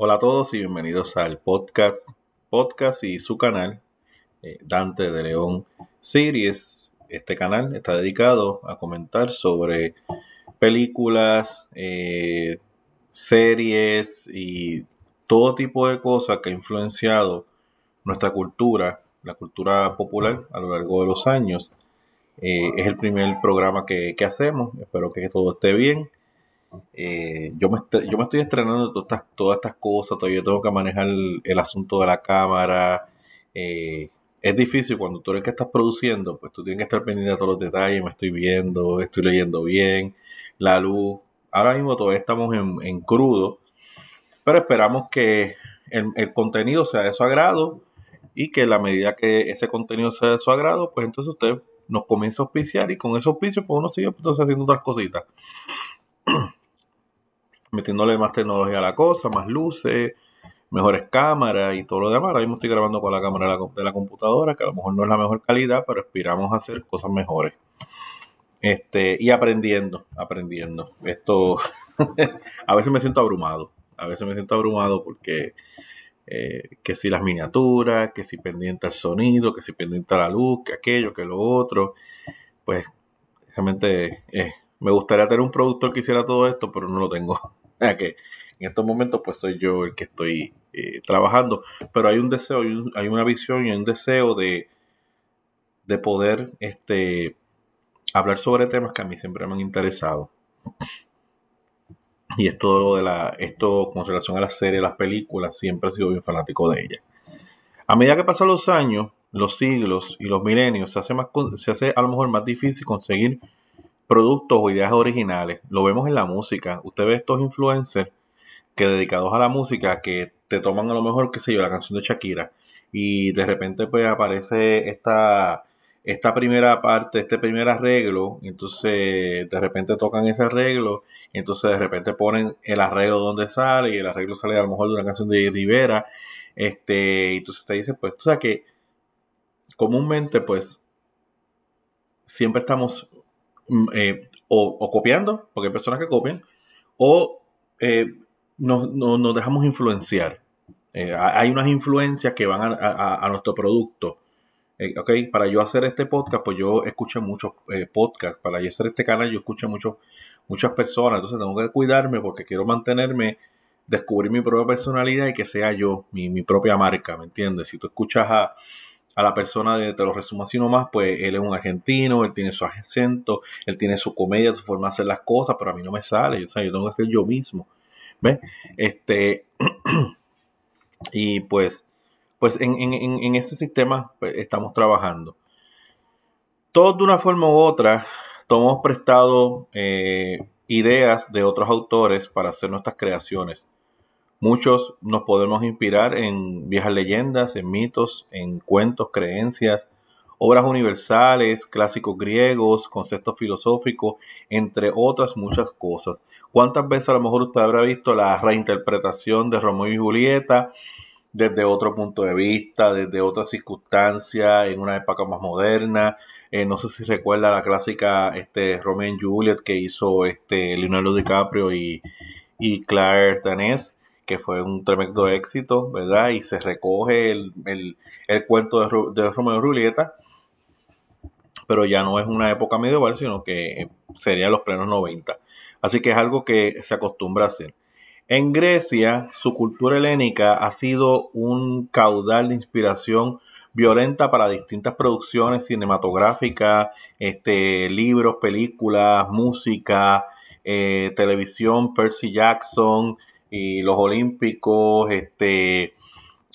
Hola a todos y bienvenidos al podcast, podcast y su canal eh, Dante de León Series. Este canal está dedicado a comentar sobre películas, eh, series y todo tipo de cosas que ha influenciado nuestra cultura, la cultura popular a lo largo de los años. Eh, es el primer programa que, que hacemos. Espero que todo esté bien. Eh, yo, me, yo me estoy estrenando todas estas, cosas, todavía tengo que manejar el, asunto de la cámara. Eh, es difícil cuando tú eres el que estás produciendo, pues tú tienes que estar pendiente de todos los detalles, me estoy viendo, estoy leyendo bien, la luz. Ahora mismo todavía estamos en, crudo, pero esperamos que el, contenido sea de su agrado y que la medida que ese contenido sea de su agrado, pues entonces usted nos comienza a auspiciar y con ese auspicio pues uno sigue pues, entonces haciendo otras cositas metiéndole más tecnología a la cosa, más luces, mejores cámaras y todo lo demás. Ahora mismo estoy grabando con la cámara de la, computadora, que a lo mejor no es la mejor calidad, pero aspiramos a hacer cosas mejores. Este, y aprendiendo, aprendiendo. Esto, a veces me siento abrumado, a veces me siento abrumado porque eh, que si las miniaturas, que si pendiente el sonido, que si pendiente la luz, que aquello, que lo otro, pues realmente eh, me gustaría tener un productor que hiciera todo esto, pero no lo tengo. Ah, que en estos momentos pues soy yo el que estoy eh, trabajando, pero hay un deseo, hay, una visión y un deseo de, de poder este, hablar sobre temas que a mí siempre me han interesado. Y esto, lo de la, esto con relación a las series, las películas, siempre he sido bien fanático de ellas. A medida que pasan los años, los siglos y los milenios, se hace, más, se hace a lo mejor más difícil conseguir productos o ideas originales. Lo vemos en la música. Usted ve estos influencers que dedicados a la música que te toman a lo mejor, qué sé yo, la canción de Shakira y de repente pues aparece esta esta primera parte, este primer arreglo, entonces de repente tocan ese arreglo, y entonces de repente ponen el arreglo donde sale, y el arreglo sale a lo mejor de una canción de Rivera, este, y entonces te dice, pues, o sea que comúnmente, pues, siempre estamos Mm, eh, o, copiando, porque hay personas que copian, o eh, nos, dejamos influenciar. Eh, hay unas influencias que van a, nuestro producto. Okay, para yo hacer este podcast, pues yo escucho muchos podcasts. Para yo hacer este canal, yo escucho mucho muchas personas. Entonces tengo que cuidarme porque quiero mantenerme, descubrir mi propia personalidad y que sea yo, mi, mi propia marca, ¿me entiendes? Si tú escuchas a, a la persona de te lo resumo así nomás, pues él es un argentino, él tiene su acento, él tiene su comedia, su forma de hacer las cosas, pero a mí no me sale, yo tengo que ser yo mismo. ¿Ves? Este, y pues, pues en, en, este sistema pues, estamos trabajando. Todos de una forma u otra hemos prestado eh, ideas de otros autores para hacer nuestras creaciones. Muchos nos podemos inspirar en viejas leyendas, en mitos, en cuentos, creencias, obras universales, clásicos griegos, conceptos filosóficos, entre otras muchas cosas. ¿Cuántas veces a lo mejor usted habrá visto la reinterpretación de Romeo y Julieta desde otro punto de vista, desde otra circunstancia, en una época más moderna? Eh, no sé si recuerda la clásica este, Romeo y Juliet que hizo este, Leonardo DiCaprio y, y Claire Danes que fue un tremendo éxito, ¿verdad? Y se recoge el, cuento de, Romeo y Julieta, pero ya no es una época medieval, sino que sería los plenos 90. Así que es algo que se acostumbra a hacer. En Grecia, su cultura helénica ha sido un caudal de inspiración violenta para distintas producciones cinematográficas, este, libros, películas, música, eh, televisión, Percy Jackson, y los Olímpicos, este,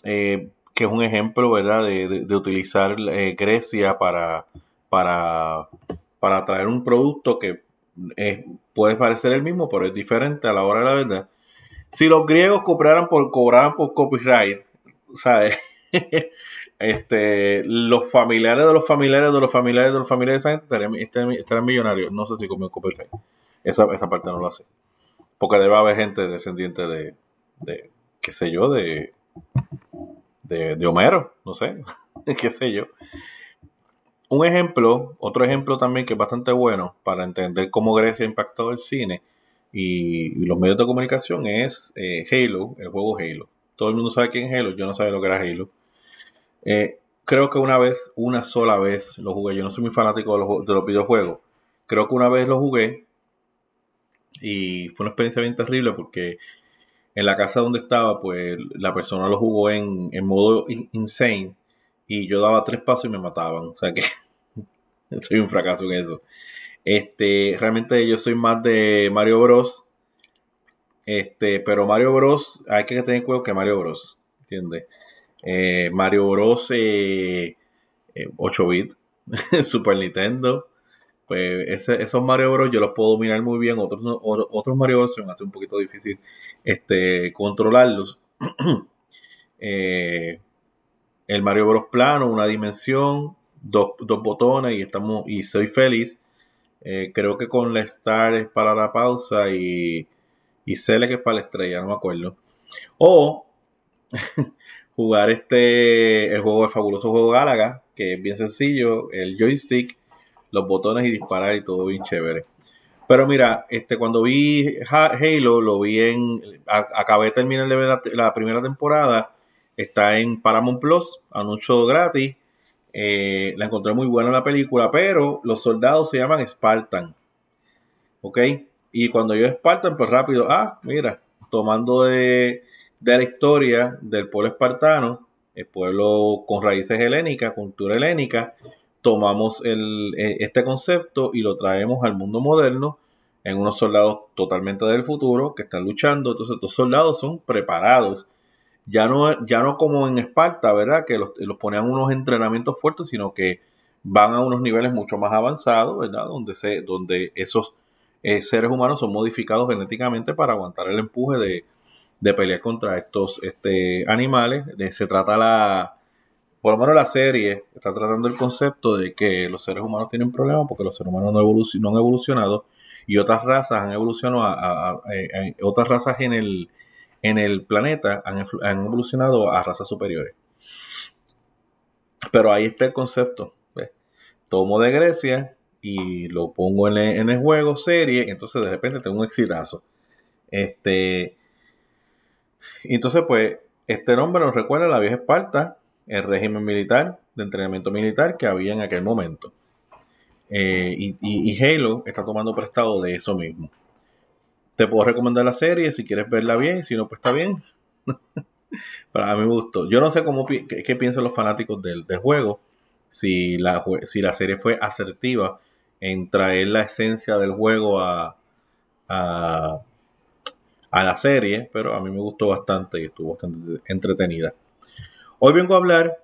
eh, que es un ejemplo, ¿verdad?, de, utilizar eh, Grecia para, para, para traer un producto que eh, puede parecer el mismo, pero es diferente a la hora de la verdad. Si los griegos cobraran por, por copyright, ¿sabes? este, los familiares de los familiares de los familiares de los familiares de esa gente estarían, millonarios. No sé si comió copyright. Esa, esa parte no lo hace. Porque debe haber gente descendiente de, qué sé yo, de, de, Homero, no sé, qué sé yo. Un ejemplo, otro ejemplo también que es bastante bueno para entender cómo Grecia ha impactado el cine y, los medios de comunicación es eh, Halo, el juego Halo. Todo el mundo sabe quién es Halo, yo no sabía lo que era Halo. Eh, creo que una vez, una sola vez lo jugué. Yo no soy muy fanático de de los videojuegos. Creo que una vez lo jugué y fue una experiencia bien terrible porque en la casa donde estaba, pues la persona lo jugó en, en modo insane y yo daba tres pasos y me mataban. O sea que soy un fracaso en eso. Este, realmente yo soy más de Mario Bros. Este, pero Mario Bros. hay que tener cuidado que Mario Bros. ¿Entiendes? Eh, Mario Bros. 8 eh, eh, bit, Super Nintendo, pues esos Mario Bros. yo los puedo dominar muy bien, otros, otros Mario Bros. se me hace un poquito difícil este, controlarlos. Eh, el Mario Bros. plano, una dimensión, dos, botones y, estamos, y soy feliz. Eh, creo que con la Star es para la pausa y, y que es para la estrella, no me acuerdo. O jugar este el juego, el fabuloso juego Galaga, que es bien sencillo, el joystick los botones y disparar y todo bien chévere. Pero mira, este, cuando vi Halo, lo vi en. acabé de terminar de la, primera temporada. Está en Paramount Plus, anuncio gratis. Eh, la encontré muy buena en la película, pero los soldados se llaman Spartan. ¿Ok? Y cuando yo Spartan, pues rápido, ah, mira, tomando de, de la historia del pueblo espartano, el pueblo con raíces helénicas, cultura helénica, tomamos el, e, este concepto y lo traemos al mundo moderno en unos soldados totalmente del futuro que están luchando. Entonces, estos soldados son preparados. Ya no, ya no como en Esparta, ¿verdad? Que los, ponen ponían unos entrenamientos fuertes, sino que van a unos niveles mucho más avanzados, ¿verdad? Donde, se, donde esos eh, seres humanos son modificados genéticamente para aguantar el empuje de, de pelear contra estos este, animales. De, se trata la, por lo menos la serie está tratando el concepto de que los seres humanos tienen problemas porque los seres humanos no, han evolucionado y otras razas han evolucionado eh, eh, otras razas en el, en el planeta han, evolucionado a razas superiores. Pero ahí está el concepto. Tomo de Grecia y lo pongo en el, juego serie, entonces de repente tengo un exilazo Este, entonces, pues, este nombre nos recuerda a la vieja Esparta, el régimen militar, de entrenamiento militar que había en aquel momento. Eh, y, Halo está tomando prestado de eso mismo. Te puedo recomendar la serie si quieres verla bien, si no, pues está bien. Para mi gusto. Yo no sé cómo qué, piensan los fanáticos del, juego, si la, si la serie fue asertiva en traer la esencia del juego a, a, a, la serie, pero a mí me gustó bastante y estuvo bastante entretenida. Hoy vengo a hablar,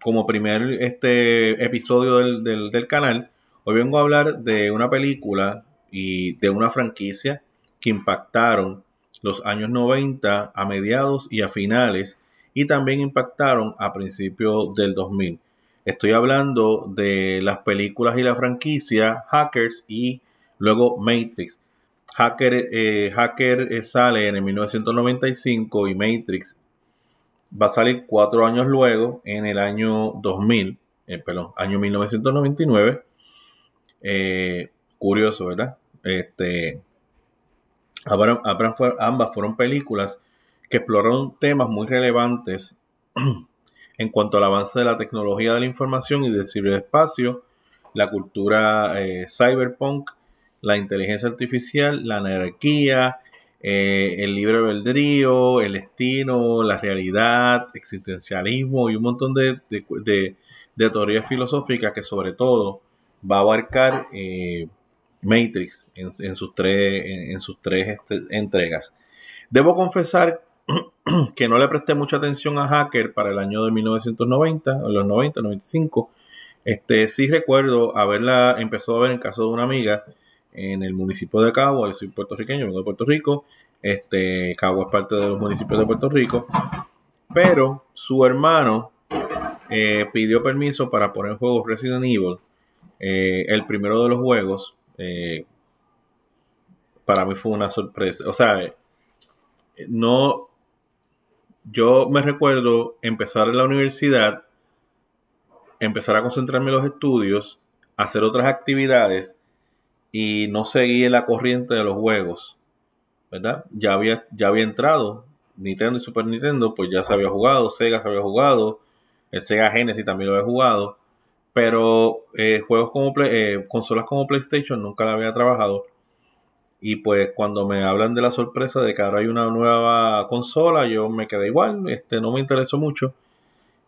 como primer este episodio del, canal, hoy vengo a hablar de una película y de una franquicia que impactaron los años 90 a mediados y a finales y también impactaron a principios del 2000. Estoy hablando de las películas y la franquicia Hackers y luego Matrix. Hacker, eh, Hacker eh, sale en el 1995 y Matrix va a salir cuatro años luego, en el año 2000, eh, perdón, año 1999. Eh, curioso, ¿verdad? Este, ambas fueron películas que exploraron temas muy relevantes en cuanto al avance de la tecnología de la información y del ciberespacio, la cultura eh, cyberpunk, la inteligencia artificial, la anarquía, el eh, el libre albedrío, el destino, la realidad, existencialismo y un montón de, teorías filosóficas que sobre todo va a abarcar eh, Matrix en, sus tres, en, sus tres este, entregas. Debo confesar que no le presté mucha atención a Hacker para el año de 1990, en los 90, 95. Este, sí recuerdo haberla empezado a ver en caso de una amiga en el municipio de Cabo... yo soy puertorriqueño, vengo de Puerto Rico, este, Cagua es parte de los municipios de Puerto Rico, pero su hermano eh, pidió permiso para poner juegos Resident Evil, eh, el primero de los juegos, eh, para mí fue una sorpresa, o sea, no, yo me recuerdo empezar en la universidad, empezar a concentrarme en los estudios, hacer otras actividades, y no seguí la corriente de los juegos, ¿verdad? Ya había, ya había entrado Nintendo y Super Nintendo, pues ya se había jugado, Sega se había jugado, el Sega Genesis también lo había jugado, pero eh, juegos como eh, consolas como PlayStation nunca la había trabajado. Y pues cuando me hablan de la sorpresa de que ahora hay una nueva consola, yo me quedé igual, este no me interesó mucho.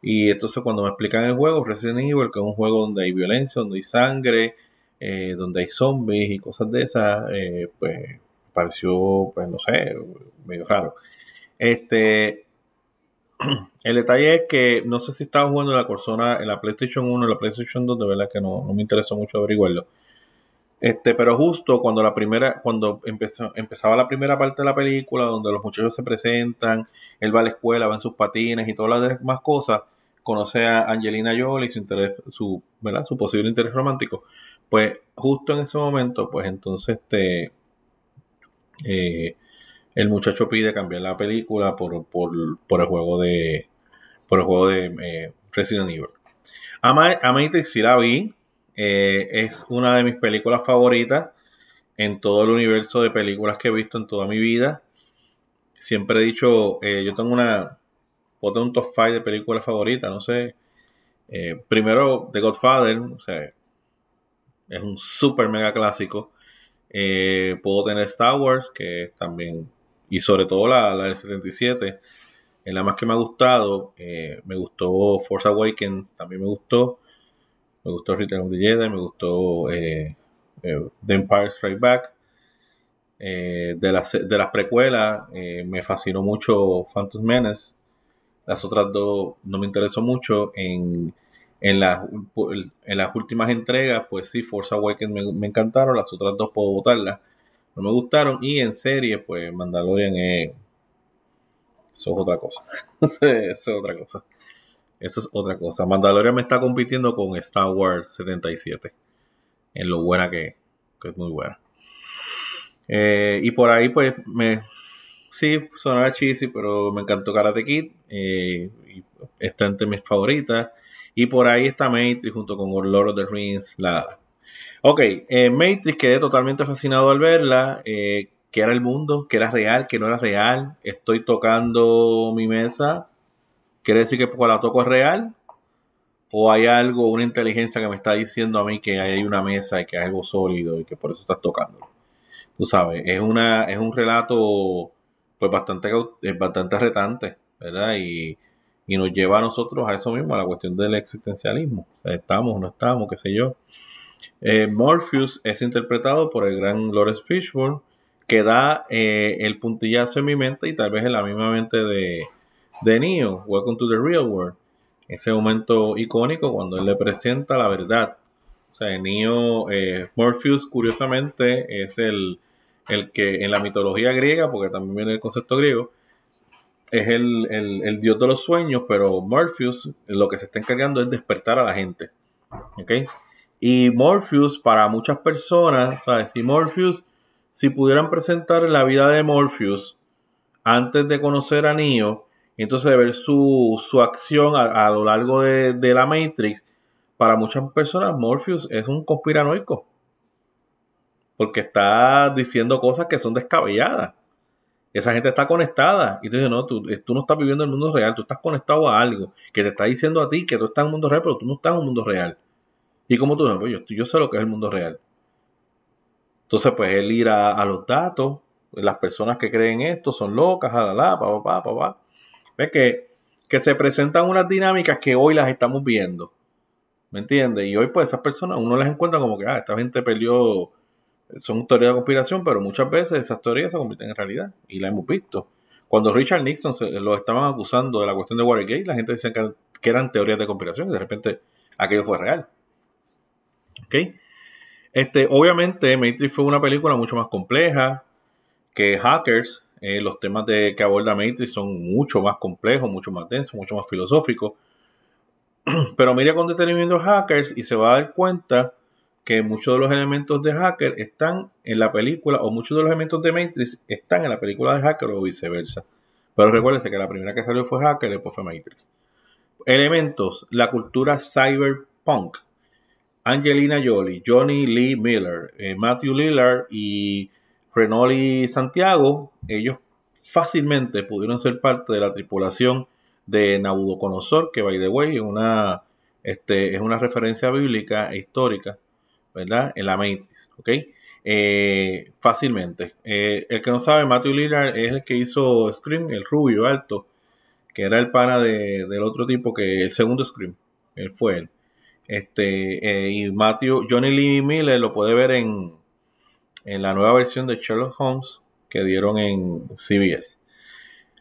Y entonces cuando me explican el juego, Resident Evil, que es un juego donde hay violencia, donde hay sangre, eh, donde hay zombies y cosas de esas, eh, pues pareció, pues no sé, medio raro. Este, el detalle es que no sé si estaba jugando en la en la PlayStation 1, en la PlayStation 2, de verdad que no, me interesó mucho averiguarlo. Este, pero justo cuando la primera, cuando empezaba la primera parte de la película, donde los muchachos se presentan, él va a la escuela, va en sus patines y todas las demás cosas, conoce a Angelina Jolie, su interés, su, ¿verdad? su posible interés romántico. Pues justo en ese momento, pues entonces este, eh, el muchacho pide cambiar la película por, el juego de, por el juego de eh, Resident Evil. y sí la vi, eh, es una de mis películas favoritas en todo el universo de películas que he visto en toda mi vida. Siempre he dicho, yo tengo una, tengo un top 5 de películas favoritas, no sé. primero, The Godfather, o sea, es un super mega clásico. Eh, puedo tener Star Wars, que también, y sobre todo la, la 77, es la más que me ha gustado. Eh, me gustó Force Awakens, también me gustó. Me gustó Return of the Jedi, me gustó eh, The Empire Strikes Back. de, las, de las precuelas, me fascinó mucho Phantom Menace. Las otras dos no me interesó mucho. En en las, en las últimas entregas, pues sí, Force Awakens me, encantaron, las otras dos puedo votarlas, no me gustaron. Y en serie, pues Mandalorian es. Eso es otra cosa. eso es otra cosa. Eso es otra cosa. Mandalorian me está compitiendo con Star Wars 77. En lo buena que es. Que es muy buena. Eh, y por ahí, pues, me. Sí, sonaba cheesy, pero me encantó Karate Kid. Eh, está entre mis favoritas. Y por ahí está Matrix junto con Lord of the Rings. La... Ok, eh, Matrix quedé totalmente fascinado al verla. Eh, ¿Qué era el mundo, ¿Qué era real, ¿Qué no era real. Estoy tocando mi mesa. ¿Quiere decir que cuando la toco es real? ¿O hay algo, una inteligencia que me está diciendo a mí que hay una mesa y que hay algo sólido y que por eso estás tocando? Tú sabes, es, una, es un relato pues bastante, eh, bastante retante, ¿verdad? Y y nos lleva a nosotros a eso mismo, a la cuestión del existencialismo. Estamos, o no estamos, qué sé yo. Eh, Morpheus es interpretado por el gran Loris Fishburne, que da eh, el puntillazo en mi mente y tal vez en la misma mente de, de Neo, Welcome to the Real World. Ese momento icónico cuando él le presenta la verdad. O sea, Neo, eh, Morpheus, curiosamente, es el, el que en la mitología griega, porque también viene el concepto griego, es el, dios de los sueños, pero Morpheus lo que se está encargando es despertar a la gente. Y Morpheus, para muchas personas, ¿sabes? Si Morpheus, si pudieran presentar la vida de Morpheus antes de conocer a Neo, entonces ver su, acción a, lo largo de, de la Matrix, para muchas personas Morpheus es un conspiranoico. Porque está diciendo cosas que son descabelladas. Esa gente está conectada. Y tú dices, no, eh, tú, no estás viviendo el mundo real, tú estás conectado a algo que te está diciendo a ti que tú estás en un mundo real, pero tú no estás en un mundo real. Y como tú, pues yo, yo sé lo que es el mundo real. Entonces, pues él ir a, los datos, las personas que creen esto son locas, pa, pa, pa, pa, Ves que, que se presentan unas dinámicas que hoy las estamos viendo. ¿Me entiendes? Y hoy, pues, esas personas, uno las encuentra como que, ah, esta gente perdió son teorías de conspiración, pero muchas veces esas teorías se convierten en realidad y la hemos visto. Cuando Richard Nixon lo estaban acusando de la cuestión de Watergate, la gente decía que, eran teorías de conspiración y de repente aquello fue real. Este, obviamente, Matrix fue una película mucho más compleja que Hackers. Eh, los temas que aborda Matrix son mucho más complejos, mucho más densos, mucho más filosóficos. Pero mira con detenimiento Hackers y se va a dar cuenta que muchos de los elementos de Hacker están en la película, o muchos de los elementos de Matrix están en la película de Hacker o viceversa. Pero recuérdense que la primera que salió fue Hacker, después fue Matrix. Elementos, la cultura cyberpunk. Angelina Jolie, Johnny Lee Miller, eh, Matthew Lillard y Renoli Santiago, ellos fácilmente pudieron ser parte de la tripulación de Nabucodonosor, que by the way es una, este, es una referencia bíblica e histórica ¿verdad? En la Matrix, ¿ok? Eh, fácilmente. Eh, el que no sabe, Matthew Lillard es el que hizo Scream, el rubio alto, que era el pana del otro tipo que el segundo Scream, él fue él. Este, eh, y Matthew, Johnny Lee Miller lo puede ver en, en la nueva versión de Sherlock Holmes que dieron en CBS.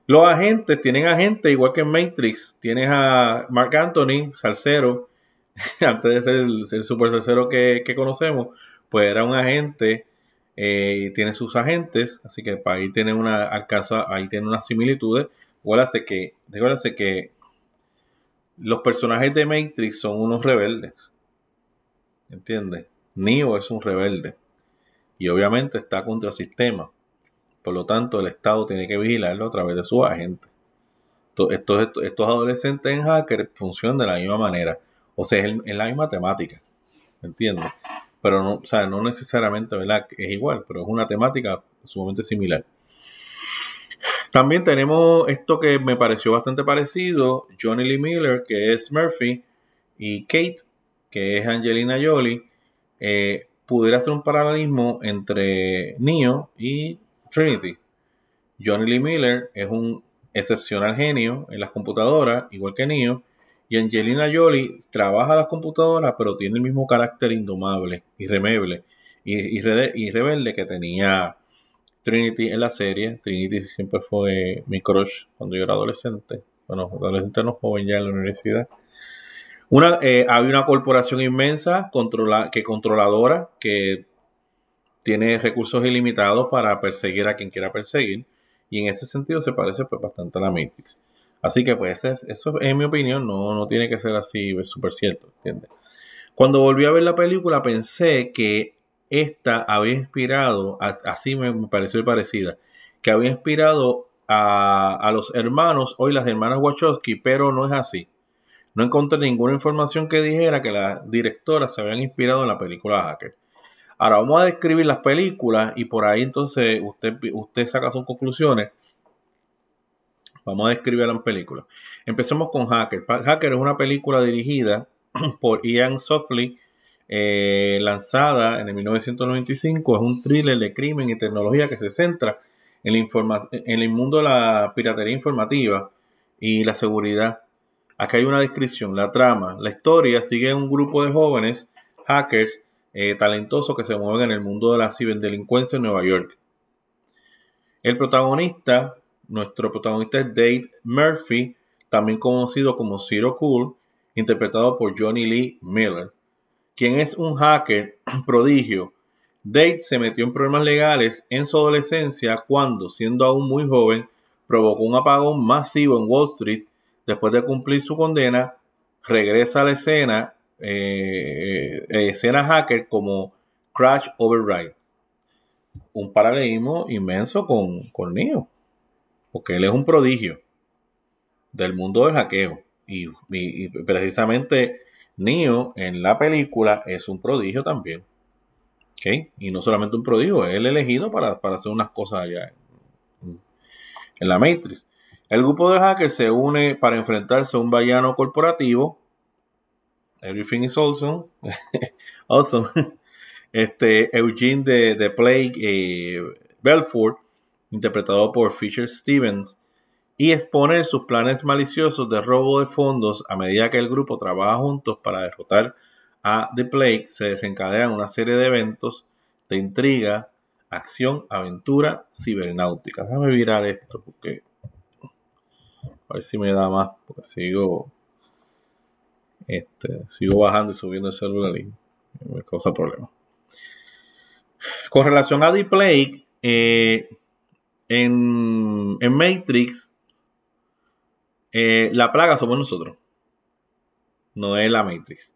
Los agentes tienen agentes, igual que en Matrix, tienes a Mark Anthony, Salcero, antes de ser el, super tercero que, conocemos, pues era un agente eh, y tiene sus agentes, así que para pues, ahí tiene una, al ahí tiene unas similitudes. Acuérdate que, que los personajes de Matrix son unos rebeldes. ¿Entiendes? Neo es un rebelde. Y obviamente está contra el sistema. Por lo tanto, el Estado tiene que vigilarlo a través de sus agentes. Estos, estos adolescentes en hacker funcionan de la misma manera. O sea, es, la misma temática, ¿me ¿entiendes? Pero no, no necesariamente, ¿verdad? Es igual, pero es una temática sumamente similar. También tenemos esto que me pareció bastante parecido, Johnny Lee Miller, que es Murphy, y Kate, que es Angelina Jolie, eh, pudiera hacer un paralelismo entre Neo y Trinity. Johnny Lee Miller es un excepcional genio en las computadoras, igual que Neo, y Angelina Jolie trabaja las computadoras, pero tiene el mismo carácter indomable, irremeble y, y rebelde que tenía Trinity en la serie. Trinity siempre fue mi crush cuando yo era adolescente. Bueno, adolescente no joven ya en la universidad. Una, eh, había una corporación inmensa controla, que controladora que tiene recursos ilimitados para perseguir a quien quiera perseguir. Y en ese sentido se parece pues, bastante a la Matrix. Así que pues eso es mi opinión no, no tiene que ser así, es súper cierto, Cuando volví a ver la película pensé que esta había inspirado, así me pareció parecida, que había inspirado a, a los hermanos, hoy las hermanas Wachowski, pero no es así. No encontré ninguna información que dijera que las directoras se habían inspirado en la película Hacker. Ahora vamos a describir las películas y por ahí entonces usted, usted saca sus conclusiones Vamos a describir la película. Empezamos con Hacker. Hacker es una película dirigida por Ian Sofley, eh, lanzada en el 1995. Es un thriller de crimen y tecnología que se centra en el, mundo de la piratería informativa y la seguridad. Acá hay una descripción, la trama. La historia sigue un grupo de jóvenes hackers eh, talentosos que se mueven en el mundo de la ciberdelincuencia en Nueva York. El protagonista nuestro protagonista es Dave Murphy, también conocido como Zero Cool, interpretado por Johnny Lee Miller, quien es un hacker prodigio. Date se metió en problemas legales en su adolescencia cuando, siendo aún muy joven, provocó un apagón masivo en Wall Street. Después de cumplir su condena, regresa a la escena, eh, eh, hacker como Crash Override. Un paralelismo inmenso con, con Neo porque él es un prodigio del mundo del hackeo. Y, precisamente Neo en la película es un prodigio también. Y no solamente un prodigio, es el elegido para, hacer unas cosas allá en, la Matrix. El grupo de hackers se une para enfrentarse a un vallano corporativo. Everything is awesome. Este, Eugene de, de Plague eh, Belfort interpretado por Fisher Stevens, y exponer sus planes maliciosos de robo de fondos a medida que el grupo trabaja juntos para derrotar a The Plague, se desencadenan una serie de eventos de intriga, acción, aventura, cibernáutica. Déjame virar esto porque a ver si me da más, porque sigo este, sigo bajando y subiendo el celular y me causa problemas. Con relación a The Plague, eh, en, Matrix, eh, la plaga somos nosotros. No es la Matrix.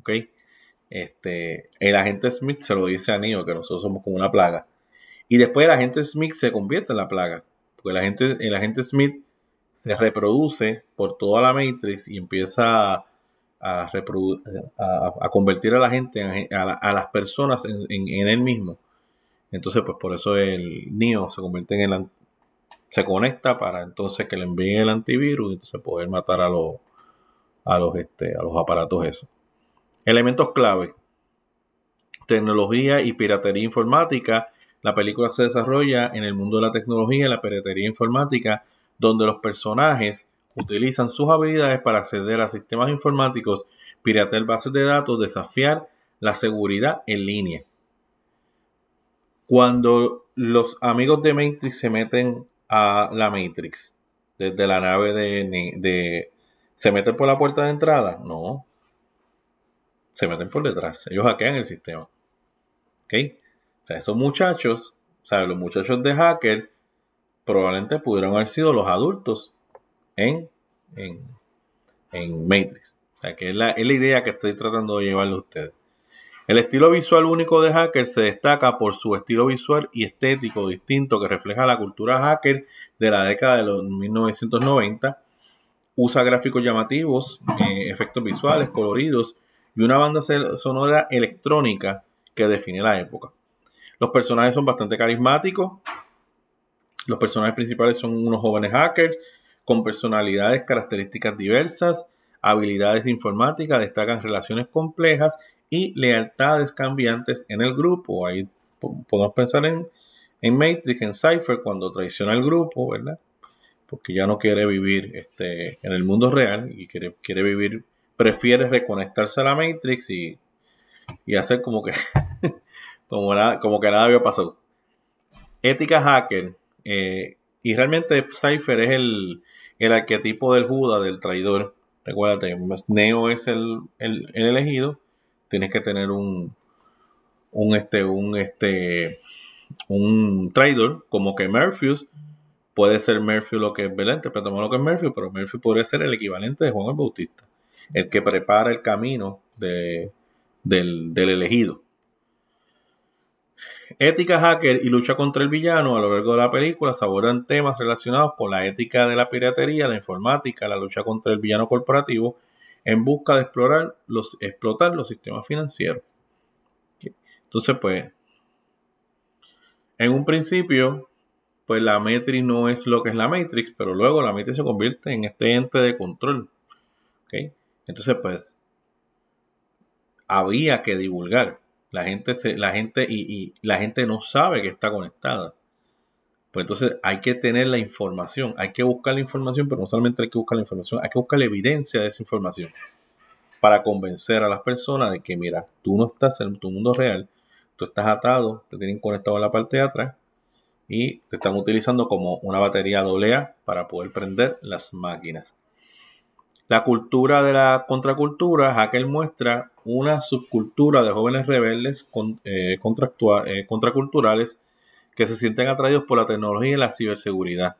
¿Ok? Este, el agente Smith se lo dice a Neo que nosotros somos como una plaga. Y después el agente Smith se convierte en la plaga. Porque el agente, el agente Smith se reproduce por toda la Matrix y empieza a, a, a, convertir a la gente, a, las personas en, en, en él mismo. Entonces, pues por eso el NIO se convierte en el se conecta para entonces que le envíen el antivirus y entonces poder matar a los a los este, a los aparatos esos. Elementos clave. Tecnología y piratería informática. La película se desarrolla en el mundo de la tecnología y la piratería informática, donde los personajes utilizan sus habilidades para acceder a sistemas informáticos, piratear bases de datos, desafiar la seguridad en línea. Cuando los amigos de Matrix se meten a la Matrix, desde la nave de, ¿Se meten por la puerta de entrada? No. Se meten por detrás. Ellos hackean el sistema. ¿Ok? O sea, esos muchachos, o sea, los muchachos de hacker, probablemente pudieron haber sido los adultos en, en, Matrix. O sea, que es la, es la idea que estoy tratando de llevarle a ustedes. El estilo visual único de Hacker se destaca por su estilo visual y estético distinto que refleja la cultura hacker de la década de los 1990. Usa gráficos llamativos, eh, efectos visuales, coloridos y una banda sonora electrónica que define la época. Los personajes son bastante carismáticos. Los personajes principales son unos jóvenes hackers con personalidades, características diversas, habilidades informáticas, destacan relaciones complejas y lealtades cambiantes en el grupo. Ahí podemos pensar en, en Matrix, en Cypher, cuando traiciona el grupo, ¿verdad? Porque ya no quiere vivir este, en el mundo real y quiere, quiere vivir, prefiere reconectarse a la Matrix y, hacer como que, como, nada, como que nada había pasado. Ética hacker. Eh, y realmente Cypher es el, arquetipo del juda, del traidor. Recuérdate, Neo es el elegido tienes que tener un, un este, un este, un trader como que Murphy's puede ser Murphy lo que es, pero pero lo que es Murphy, pero Murphy podría ser el equivalente de Juan el Bautista, el que prepara el camino de, del, del elegido. Ética hacker y lucha contra el villano a lo largo de la película se abordan temas relacionados con la ética de la piratería, la informática, la lucha contra el villano corporativo en busca de explorar los, explotar los sistemas financieros. Entonces, pues, en un principio, pues la Matrix no es lo que es la Matrix, pero luego la Matrix se convierte en este ente de control. Entonces, pues, había que divulgar. La gente, la gente, y la gente no sabe que está conectada. Pues entonces hay que tener la información, hay que buscar la información, pero no solamente hay que buscar la información, hay que buscar la evidencia de esa información para convencer a las personas de que, mira, tú no estás en tu mundo real, tú estás atado, te tienen conectado a la parte de atrás y te están utilizando como una batería A para poder prender las máquinas. La cultura de la contracultura, aquel muestra una subcultura de jóvenes rebeldes con, eh, eh, contraculturales que se sienten atraídos por la tecnología y la ciberseguridad.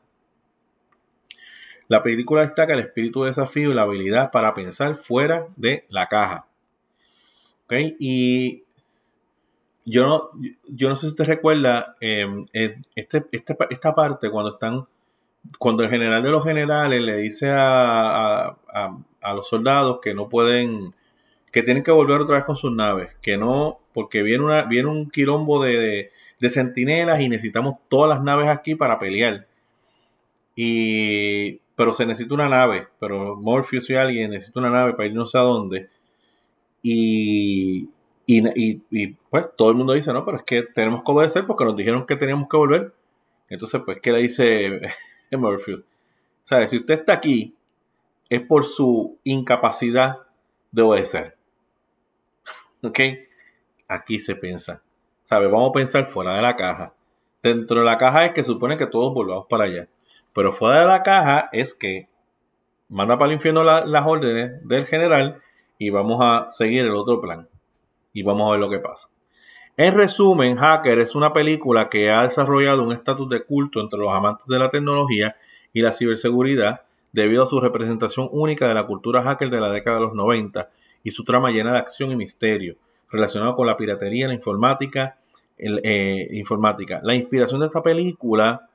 La película destaca el espíritu de desafío y la habilidad para pensar fuera de la caja. Y yo no, yo no sé si usted recuerda em, eh, este, este, esta parte cuando están, cuando el general de los generales le dice a, a, los soldados que no pueden, que tienen que volver otra vez con sus naves, que no, porque viene, una, viene un quilombo de de centinelas y necesitamos todas las naves aquí para pelear. pero se necesita una nave, pero Morpheus y alguien necesita una nave para ir no sé a dónde. Y, y, pues todo el mundo dice, no, pero es que tenemos que obedecer porque nos dijeron que teníamos que volver. Entonces, pues, ¿qué le dice Morpheus? o sea, Si usted está aquí, es por su incapacidad de obedecer. ¿Ok? Aquí se piensa. Vamos a pensar fuera de la caja. Dentro de la caja es que supone que todos volvamos para allá. Pero fuera de la caja es que manda para el infierno las órdenes del general y vamos a seguir el otro plan. Y vamos a ver lo que pasa. En resumen, Hacker es una película que ha desarrollado un estatus de culto entre los amantes de la tecnología y la ciberseguridad debido a su representación única de la cultura hacker de la década de los 90 y su trama llena de acción y misterio relacionado con la piratería, la informática eh, informática. La inspiración de esta película,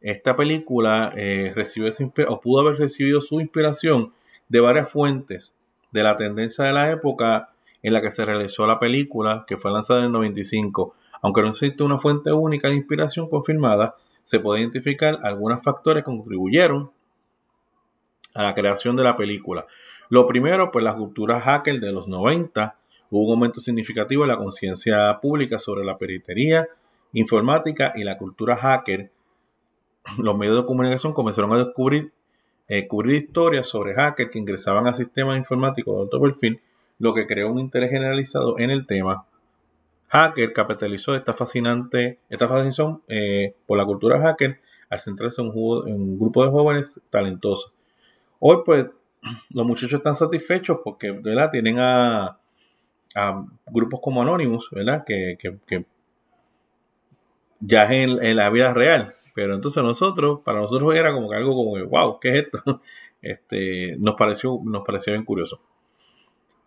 esta película eh, recibió o pudo haber recibido su inspiración de varias fuentes de la tendencia de la época en la que se realizó la película, que fue lanzada en el 95. Aunque no existe una fuente única de inspiración confirmada, se puede identificar algunos factores que contribuyeron a la creación de la película. Lo primero, pues la cultura hacker de los 90, Hubo un aumento significativo en la conciencia pública sobre la peritería informática y la cultura hacker. Los medios de comunicación comenzaron a descubrir eh, cubrir historias sobre hackers que ingresaban a sistemas informáticos de alto perfil, lo que creó un interés generalizado en el tema. Hacker capitalizó esta fascinante esta fascinación eh, por la cultura hacker al centrarse en un, grupo de jóvenes talentosos. Hoy, pues, los muchachos están satisfechos porque ¿verdad? tienen a, a grupos como Anonymous, ¿verdad? Que, ya es en, la vida real. Pero entonces nosotros, para nosotros era como que algo como wow, ¿qué es esto? Este, nos pareció, nos pareció bien curioso.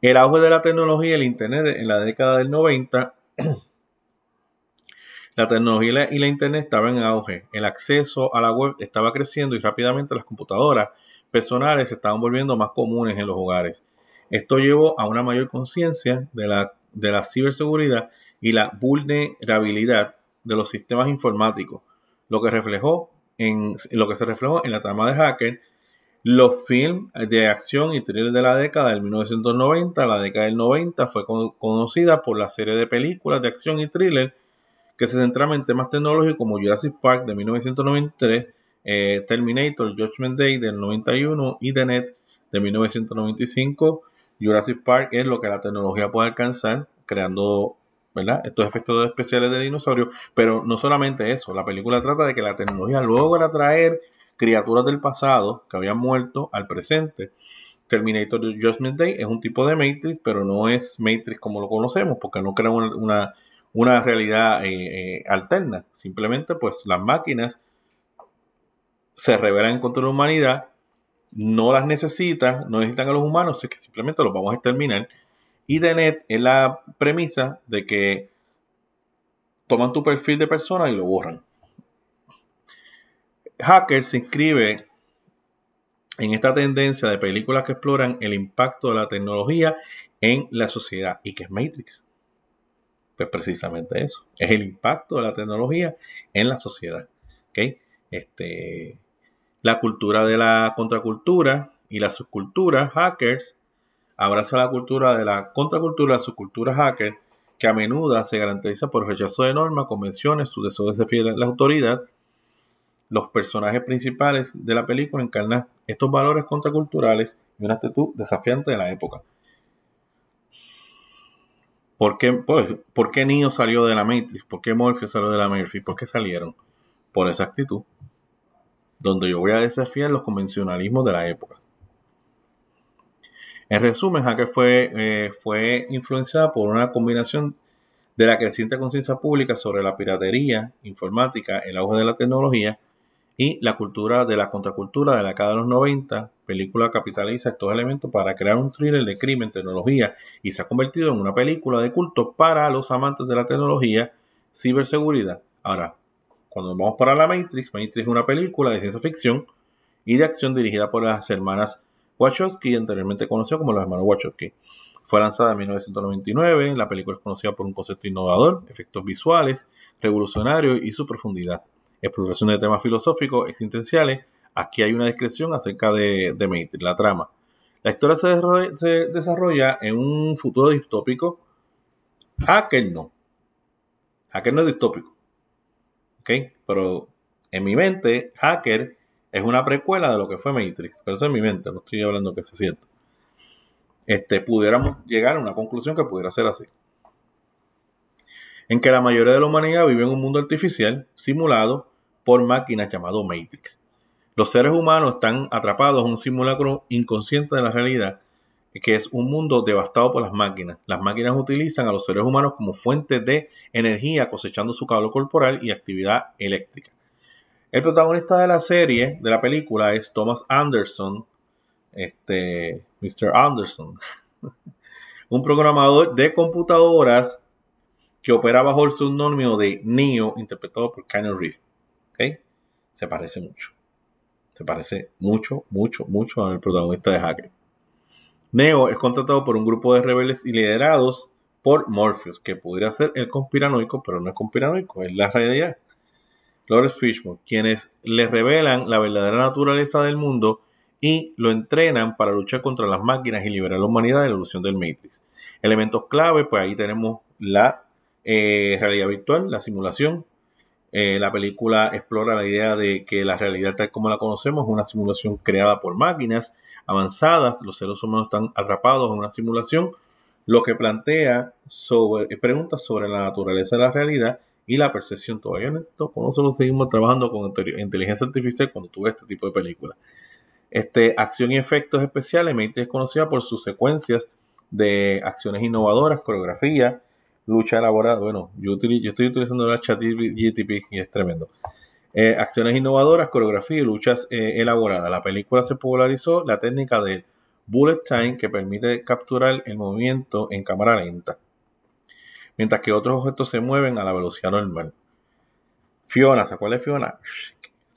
El auge de la tecnología y el Internet en la década del 90, la tecnología y la, Internet estaban en auge. El acceso a la web estaba creciendo y rápidamente las computadoras personales se estaban volviendo más comunes en los hogares. Esto llevó a una mayor conciencia de la, de la ciberseguridad y la vulnerabilidad de los sistemas informáticos, lo que reflejó en lo que se reflejó en la trama de hacker, los films de acción y thriller de la década del 1990, la década del 90 fue conocida por la serie de películas de acción y thriller que se centraban en temas tecnológicos como Jurassic Park de 1993, eh, Terminator, Judgment Day del 91 y The Net de 1995, Jurassic Park es lo que la tecnología puede alcanzar creando estos efectos especiales de dinosaurios, pero no solamente eso, la película trata de que la tecnología logra traer criaturas del pasado que habían muerto al presente. Terminator Judgment Day es un tipo de Matrix, pero no es Matrix como lo conocemos, porque no crea una, realidad eh, eh, alterna. Simplemente, pues las máquinas se revelan contra la humanidad no las necesitan, no necesitan a los humanos, es que simplemente los vamos a exterminar. Y Net es la premisa de que toman tu perfil de persona y lo borran. Hacker se inscribe en esta tendencia de películas que exploran el impacto de la tecnología en la sociedad. ¿Y que es Matrix? Pues precisamente eso. Es el impacto de la tecnología en la sociedad. ¿Ok? Este, la cultura de la contracultura y la subcultura hackers abraza la cultura de la contracultura, la subcultura hacker, que a menudo se garantiza por rechazo de normas, convenciones, su deseo de ser a la autoridad. Los personajes principales de la película encarnan estos valores contraculturales y una actitud desafiante de la época. ¿Por qué, pues, salió de la Matrix? ¿Por qué Morpheus salió de la Matrix? ¿Por qué salieron? Por esa actitud donde yo voy a desafiar los convencionalismos de la época. En resumen, Hacker fue, eh, fue influenciada por una combinación de la creciente conciencia pública sobre la piratería informática, el auge de la tecnología y la cultura de la contracultura de la década de los 90. Película capitaliza estos elementos para crear un thriller de crimen, tecnología y se ha convertido en una película de culto para los amantes de la tecnología, ciberseguridad. Ahora, cuando vamos para la Matrix, Matrix es una película de ciencia ficción y de acción dirigida por las hermanas Wachowski, anteriormente conocida como las hermanas Wachowski. Fue lanzada en 1999, la película es conocida por un concepto innovador, efectos visuales, revolucionarios y su profundidad. Exploración de temas filosóficos, existenciales, aquí hay una descripción acerca de, Matrix, la trama. La historia se desarrolla, en un futuro distópico. Hacker no. Hacker no es distópico. Pero en mi mente, Hacker es una precuela de lo que fue Matrix, pero eso en mi mente, no estoy hablando que se sienta. Este, pudiéramos llegar a una conclusión que pudiera ser así. En que la mayoría de la humanidad vive en un mundo artificial simulado por máquinas llamado Matrix. Los seres humanos están atrapados en un simulacro inconsciente de la realidad que es un mundo devastado por las máquinas. Las máquinas utilizan a los seres humanos como fuente de energía cosechando su calor corporal y actividad eléctrica. El protagonista de la serie, de la película, es Thomas Anderson, este, Mr. Anderson, un programador de computadoras que opera bajo el seudónimo de Neo, interpretado por Keanu Reeves. ¿Okay? Se parece mucho. Se parece mucho, mucho, mucho al protagonista de Hacker. Neo es contratado por un grupo de rebeldes y liderados por Morpheus, que pudiera ser el conspiranoico, pero no es conspiranoico, es la realidad. Flores Fishmore, quienes le revelan la verdadera naturaleza del mundo y lo entrenan para luchar contra las máquinas y liberar a la humanidad de la ilusión del Matrix. Elementos clave, pues ahí tenemos la eh, realidad virtual, la simulación. Eh, la película explora la idea de que la realidad tal como la conocemos es una simulación creada por máquinas avanzadas, los seres humanos están atrapados en una simulación, lo que plantea sobre, eh, preguntas sobre la naturaleza de la realidad y la percepción. Todavía no, nosotros seguimos trabajando con inteligencia artificial cuando tuve este tipo de películas. Este, acción y efectos especiales, es conocida por sus secuencias de acciones innovadoras, coreografía, lucha elaborada. Bueno, yo, yo estoy utilizando la chat GTP y es tremendo. Eh, acciones innovadoras, coreografía y luchas eh, elaboradas. La película se popularizó la técnica de bullet time que permite capturar el movimiento en cámara lenta, mientras que otros objetos se mueven a la velocidad normal. Fiona, ¿se acuerda de Fiona?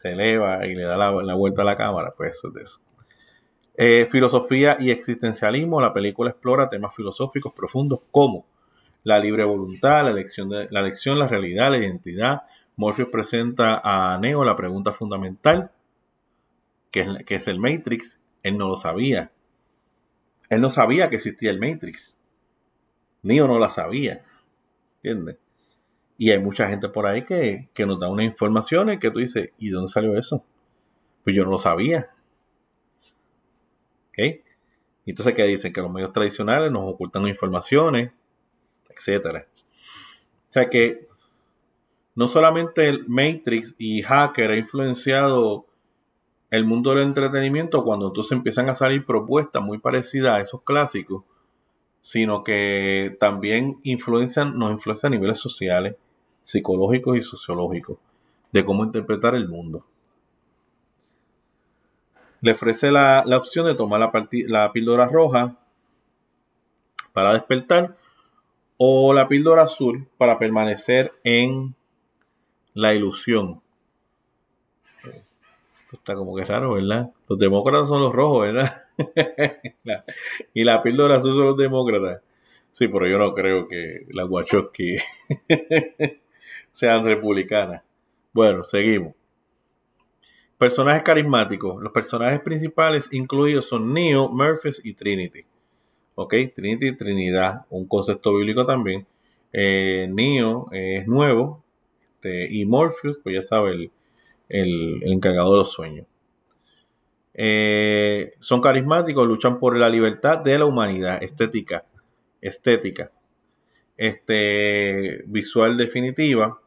Se eleva y le da la, vuelta a la cámara, pues eso. Eh, filosofía y existencialismo. La película explora temas filosóficos profundos como la libre voluntad, la elección, la, elección, la realidad, la identidad, Morpheus presenta a Neo la pregunta fundamental, que es, el Matrix. Él no lo sabía. Él no sabía que existía el Matrix. Neo no la sabía. ¿Entiendes? Y hay mucha gente por ahí que, nos da unas informaciones que tú dices, ¿y dónde salió eso? Pues yo no lo sabía. ¿Ok? Entonces, ¿qué dicen? Que los medios tradicionales nos ocultan informaciones, etcétera. O sea que no solamente el Matrix y Hacker ha influenciado el mundo del entretenimiento cuando entonces empiezan a salir propuestas muy parecidas a esos clásicos, sino que también nos influencia a niveles sociales, psicológicos y sociológicos, de cómo interpretar el mundo. Le ofrece la, opción de tomar la píldora roja para despertar o la píldora azul para permanecer en la ilusión. Esto está como que raro, ¿verdad? Los demócratas son los rojos, ¿verdad? y la píldora azul son los demócratas. Sí, pero yo no creo que las Wachowski sean republicanas. Bueno, seguimos. Personajes carismáticos. Los personajes principales incluidos son Neo, Murphys y Trinity. ¿Ok? Trinity y Trinidad, un concepto bíblico también. Eh, Neo eh, es nuevo, este, y Morpheus, pues ya sabe, el, el, encargado de los sueños. Eh, son carismáticos, luchan por la libertad de la humanidad, estética, estética, este, visual definitiva.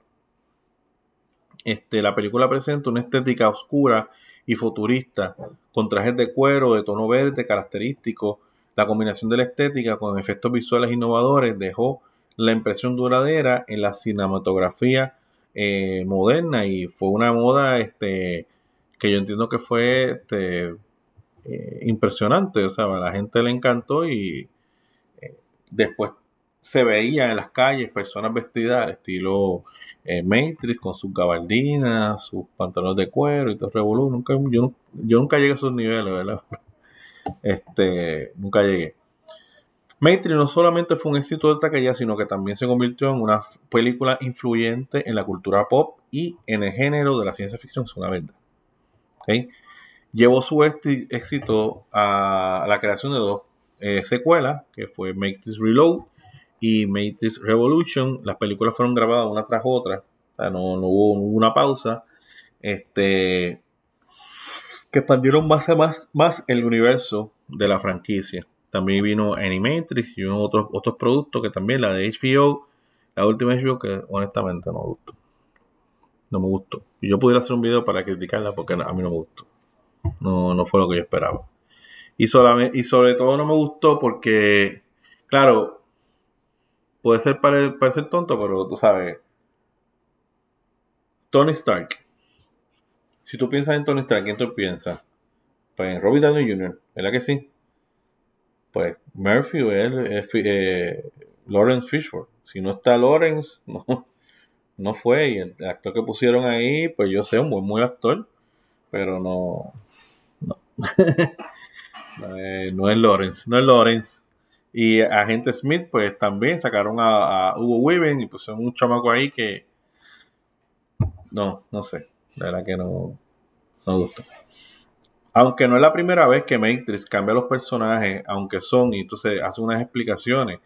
Este, la película presenta una estética oscura y futurista, con trajes de cuero de tono verde característico. La combinación de la estética con efectos visuales innovadores dejó la impresión duradera en la cinematografía eh, moderna y fue una moda este, que yo entiendo que fue este, eh, impresionante, o sea, la gente le encantó y eh, después se veía en las calles personas vestidas al estilo Matrix con sus gabardinas, sus pantalones de cuero y todo revolú. Nunca, yo, nunca llegué a esos niveles, ¿verdad? Este, nunca llegué. Matrix no solamente fue un éxito de taquilla, sino que también se convirtió en una película influyente en la cultura pop y en el género de la ciencia ficción, es una verdad. Llevó su éxito a la creación de dos eh, secuelas, que fue Matrix Reload y Matrix Revolution. Las películas fueron grabadas una tras otra, no, hubo, una pausa. Este, que expandieron más más, más el universo de la franquicia. También vino Animatrix y unos otros, otros productos que también, la de HBO, la última HBO que honestamente no me gustó. No me gustó. Y yo pudiera hacer un video para criticarla porque a mí no me gustó. No, no fue lo que yo esperaba. Y, y sobre todo no me gustó porque, claro, puede ser parecer tonto, pero tú sabes, Tony Stark. Si tú piensas en Tony Stark, ¿quién tú piensas? Pues en Robert Downey Jr., ¿verdad que sí? pues Murphy él, es, eh, eh, Lawrence Fishburne. Si no está Lawrence, no, no fue. Y el actor que pusieron ahí, pues yo sé, un buen muy actor, pero no. No. es Lawrence, no es Lawrence. Y Agente Smith, pues también sacaron a, a Hugo Weaving y pusieron un chamaco ahí que. No, no sé. La verdad que no, no gustó. Aunque no es la primera vez que Matrix cambia los personajes, aunque son, y entonces hace unas explicaciones,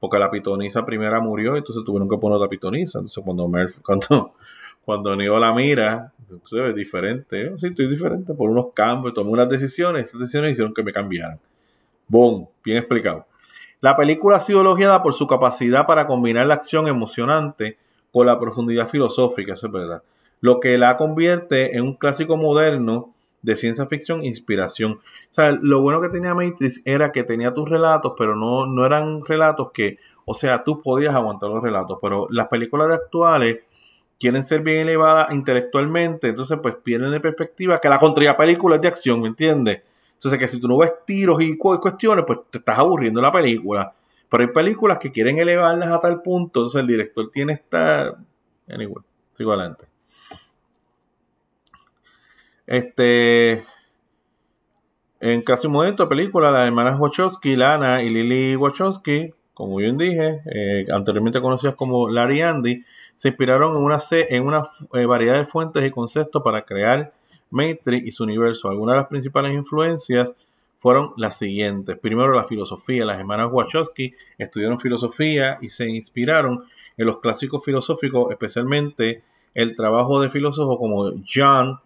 porque la pitonisa primera murió, entonces tuvieron que poner otra pitonisa. Entonces cuando, cuando, cuando Neo la mira, entonces es diferente. Yo, sí, estoy diferente por unos cambios, tomé unas decisiones, esas decisiones hicieron que me cambiaran. Boom, bien explicado. La película ha sido elogiada por su capacidad para combinar la acción emocionante con la profundidad filosófica, eso es verdad. Lo que la convierte en un clásico moderno de ciencia ficción inspiración. O sea, lo bueno que tenía Matrix era que tenía tus relatos, pero no, no eran relatos que, o sea, tú podías aguantar los relatos, pero las películas actuales quieren ser bien elevadas intelectualmente, entonces pues pierden de perspectiva que la contraria película es de acción, ¿me entiendes? Entonces que si tú no ves tiros y cuestiones, pues te estás aburriendo la película. Pero hay películas que quieren elevarlas a tal punto, entonces el director tiene esta... Anyway, sigo adelante. Este, en casi un momento de película, las hermanas Wachowski, Lana y Lily Wachowski, como bien dije, eh, anteriormente conocidas como Larry Andy, se inspiraron en una, en una eh, variedad de fuentes y conceptos para crear Matrix y su universo. Algunas de las principales influencias fueron las siguientes. Primero, la filosofía. Las hermanas Wachowski estudiaron filosofía y se inspiraron en los clásicos filosóficos, especialmente el trabajo de filósofos como John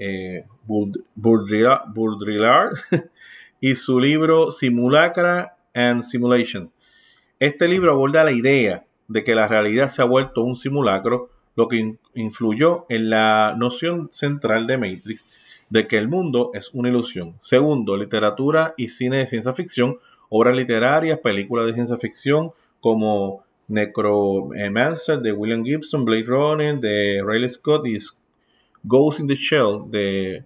eh, y su libro Simulacra and Simulation. Este libro aborda la idea de que la realidad se ha vuelto un simulacro, lo que influyó en la noción central de Matrix de que el mundo es una ilusión. Segundo, literatura y cine de ciencia ficción, obras literarias, películas de ciencia ficción como Necromancer de William Gibson, Blade Runner de Riley Scott y Ghost in the Shell de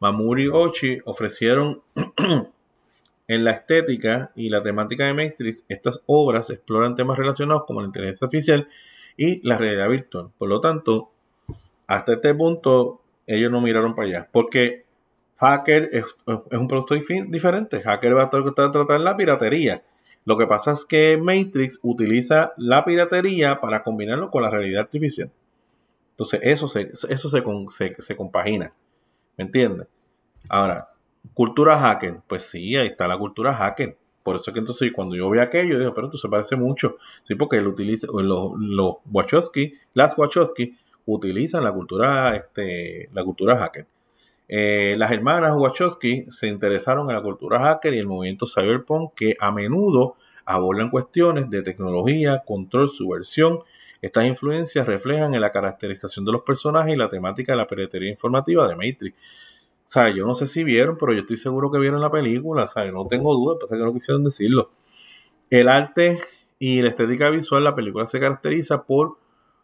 Mamuri Ochi ofrecieron en la estética y la temática de Matrix, estas obras exploran temas relacionados como la inteligencia artificial y la realidad virtual. Por lo tanto, hasta este punto ellos no miraron para allá, porque Hacker es, un producto diferente. Hacker va a tratar la piratería. Lo que pasa es que Matrix utiliza la piratería para combinarlo con la realidad artificial. Entonces, eso se, eso se, se, compagina. ¿Me entiendes? Ahora, cultura hacker. Pues sí, ahí está la cultura hacker. Por eso que entonces cuando yo veo aquello, digo pero tú se parece mucho. Sí, porque utiliza, los, Wachowski, las Wachowski utilizan la cultura, este, la cultura hacker. Eh, las hermanas Wachowski se interesaron en la cultura hacker y el movimiento cyberpunk que a menudo abordan cuestiones de tecnología, control, subversión estas influencias reflejan en la caracterización de los personajes y la temática de la piratería informativa de Matrix. O sea, yo no sé si vieron, pero yo estoy seguro que vieron la película, ¿sabes? No tengo duda, pasa que no quisieron decirlo. El arte y la estética visual, la película se caracteriza por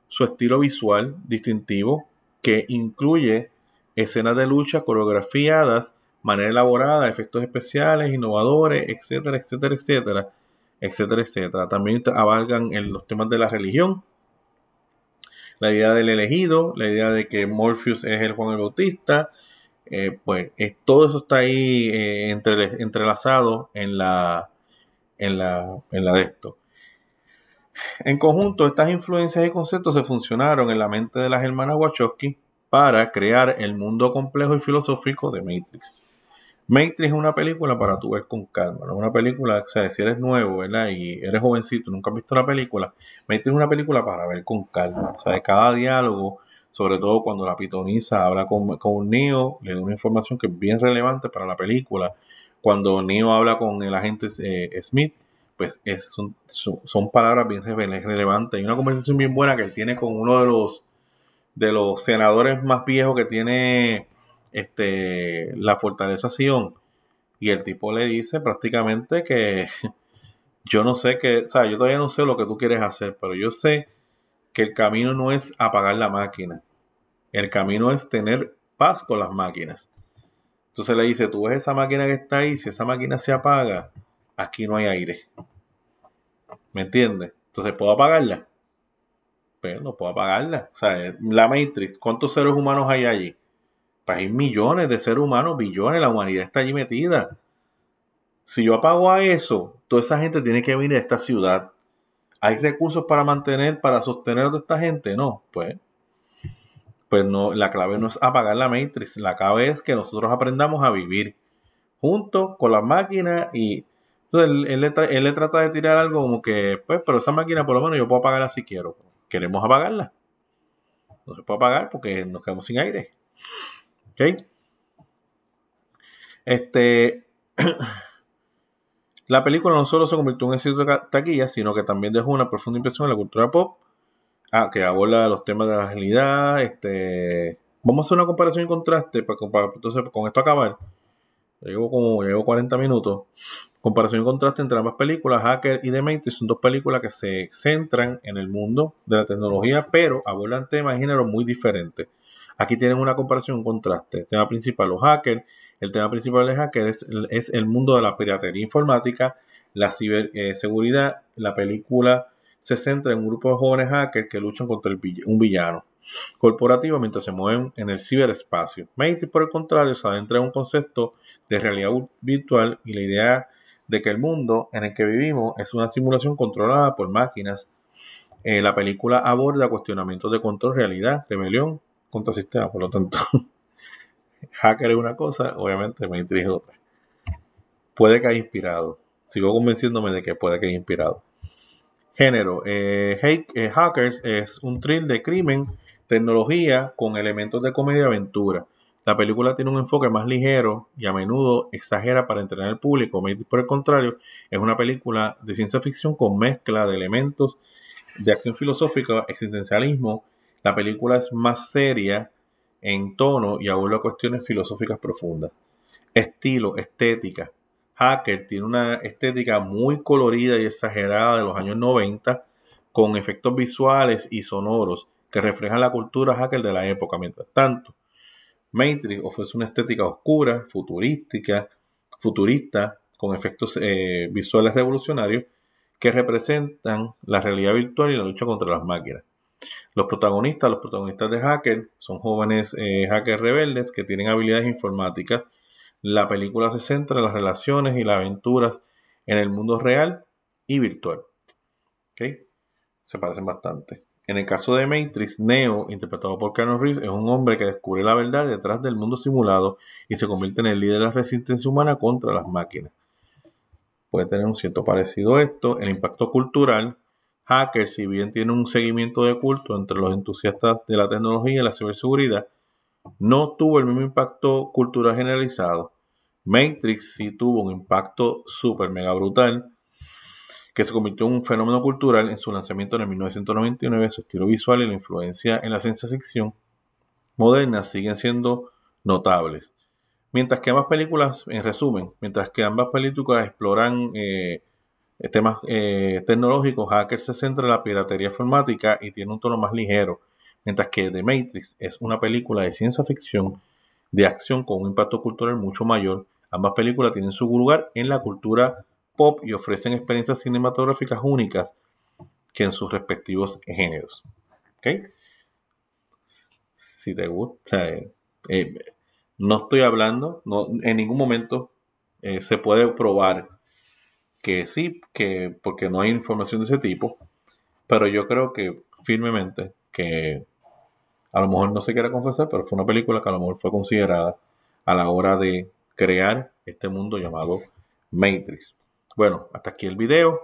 su estilo visual distintivo que incluye escenas de lucha coreografiadas, manera elaborada, efectos especiales, innovadores, etcétera, etcétera, etcétera, etcétera, etcétera. También abarcan en los temas de la religión, la idea del elegido, la idea de que Morpheus es el Juan el Bautista, eh, pues todo eso está ahí eh, entrelazado en la, en, la, en la de esto. En conjunto, estas influencias y conceptos se funcionaron en la mente de las hermanas Wachowski para crear el mundo complejo y filosófico de Matrix. Matrix es una película para tú ver con calma, no una película, o sea, si eres nuevo, ¿verdad? Y eres jovencito, nunca has visto la película, Matrix es una película para ver con calma, o sea, de cada diálogo, sobre todo cuando la pitoniza habla con, con Neo, le da una información que es bien relevante para la película, cuando Neo habla con el agente eh, Smith, pues son, palabras bien relevantes. Hay una conversación bien buena que él tiene con uno de los, de los senadores más viejos que tiene este, la fortaleza Sion. Y el tipo le dice prácticamente que yo no sé qué, o sea, yo todavía no sé lo que tú quieres hacer, pero yo sé que el camino no es apagar la máquina. El camino es tener paz con las máquinas. Entonces le dice, tú ves esa máquina que está ahí, si esa máquina se apaga, aquí no hay aire. ¿Me entiendes? Entonces, ¿puedo apagarla? Pero pues, no puedo apagarla. O sea, la Matrix, ¿cuántos seres humanos hay allí? hay millones de seres humanos, billones, la humanidad está allí metida. Si yo apago a eso, toda esa gente tiene que venir a esta ciudad. ¿Hay recursos para mantener, para sostener a toda esta gente? No, pues. Pues no, la clave no es apagar la matrix, la clave es que nosotros aprendamos a vivir juntos con la máquina y él, le trata de tirar algo como que, pues, pero esa máquina por lo menos yo puedo apagarla si quiero. Queremos apagarla. No se puede apagar porque nos quedamos sin aire. Este, la película no solo se convirtió en un éxito de taquilla, sino que también dejó una profunda impresión en la cultura pop, ah, que abuela los temas de la agilidad. Este, vamos a hacer una comparación y contraste para, con esto acabar. Llevo como llevo 40 minutos. Comparación y contraste entre ambas películas, Hacker y The Demente, son dos películas que se centran en el mundo de la tecnología, pero abordan temas y género muy diferentes. Aquí tienen una comparación, un contraste. El tema principal, los hackers. El tema principal de hackers es, el mundo de la piratería informática, la ciberseguridad. Eh, la película se centra en un grupo de jóvenes hackers que luchan contra un villano corporativo mientras se mueven en el ciberespacio. Matrix, por el contrario, se adentra en un concepto de realidad virtual y la idea de que el mundo en el que vivimos es una simulación controlada por máquinas. Eh, la película aborda cuestionamientos de control, realidad, rebelión, contra sistema, por lo tanto, hacker es una cosa, obviamente me intriga otra. Puede que haya inspirado. Sigo convenciéndome de que puede que haya inspirado. Género. Eh, eh, hackers es un thrill de crimen, tecnología con elementos de comedia y aventura. La película tiene un enfoque más ligero y a menudo exagera para entrenar al público. Por el contrario, es una película de ciencia ficción con mezcla de elementos de acción filosófica, existencialismo la película es más seria en tono y aborda cuestiones filosóficas profundas. Estilo, estética. Hacker tiene una estética muy colorida y exagerada de los años 90 con efectos visuales y sonoros que reflejan la cultura hacker de la época. Mientras tanto, Matrix ofrece una estética oscura, futurística, futurista, con efectos eh, visuales revolucionarios que representan la realidad virtual y la lucha contra las máquinas. Los protagonistas, los protagonistas de Hacker, son jóvenes eh, hackers rebeldes que tienen habilidades informáticas. La película se centra en las relaciones y las aventuras en el mundo real y virtual. ¿Okay? Se parecen bastante. En el caso de Matrix, Neo, interpretado por Keanu Reeves, es un hombre que descubre la verdad detrás del mundo simulado y se convierte en el líder de la resistencia humana contra las máquinas. Puede tener un cierto parecido a esto. El impacto cultural hacker, si bien tiene un seguimiento de culto entre los entusiastas de la tecnología y la ciberseguridad, no tuvo el mismo impacto cultural generalizado. Matrix sí tuvo un impacto súper mega brutal, que se convirtió en un fenómeno cultural en su lanzamiento en el 1999. Su estilo visual y la influencia en la ciencia ficción moderna siguen siendo notables. Mientras que ambas películas, en resumen, mientras que ambas películas exploran eh, temas este eh, tecnológicos, Hacker se centra en la piratería informática y tiene un tono más ligero, mientras que The Matrix es una película de ciencia ficción de acción con un impacto cultural mucho mayor. Ambas películas tienen su lugar en la cultura pop y ofrecen experiencias cinematográficas únicas que en sus respectivos géneros. Si te gusta, eh, eh, no estoy hablando, no, en ningún momento eh, se puede probar que sí, que porque no hay información de ese tipo, pero yo creo que firmemente que a lo mejor no se quiera confesar, pero fue una película que a lo mejor fue considerada a la hora de crear este mundo llamado Matrix. Bueno, hasta aquí el video.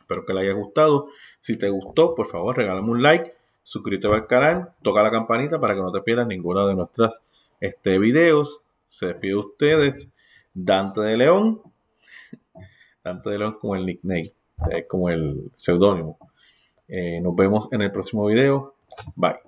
Espero que le haya gustado. Si te gustó, por favor, regálame un like, suscríbete al canal, toca la campanita para que no te pierdas ninguna de nuestras este, videos. Se despide de ustedes, Dante de León tanto de León como el nickname, eh, como el seudónimo. Eh, nos vemos en el próximo video. Bye.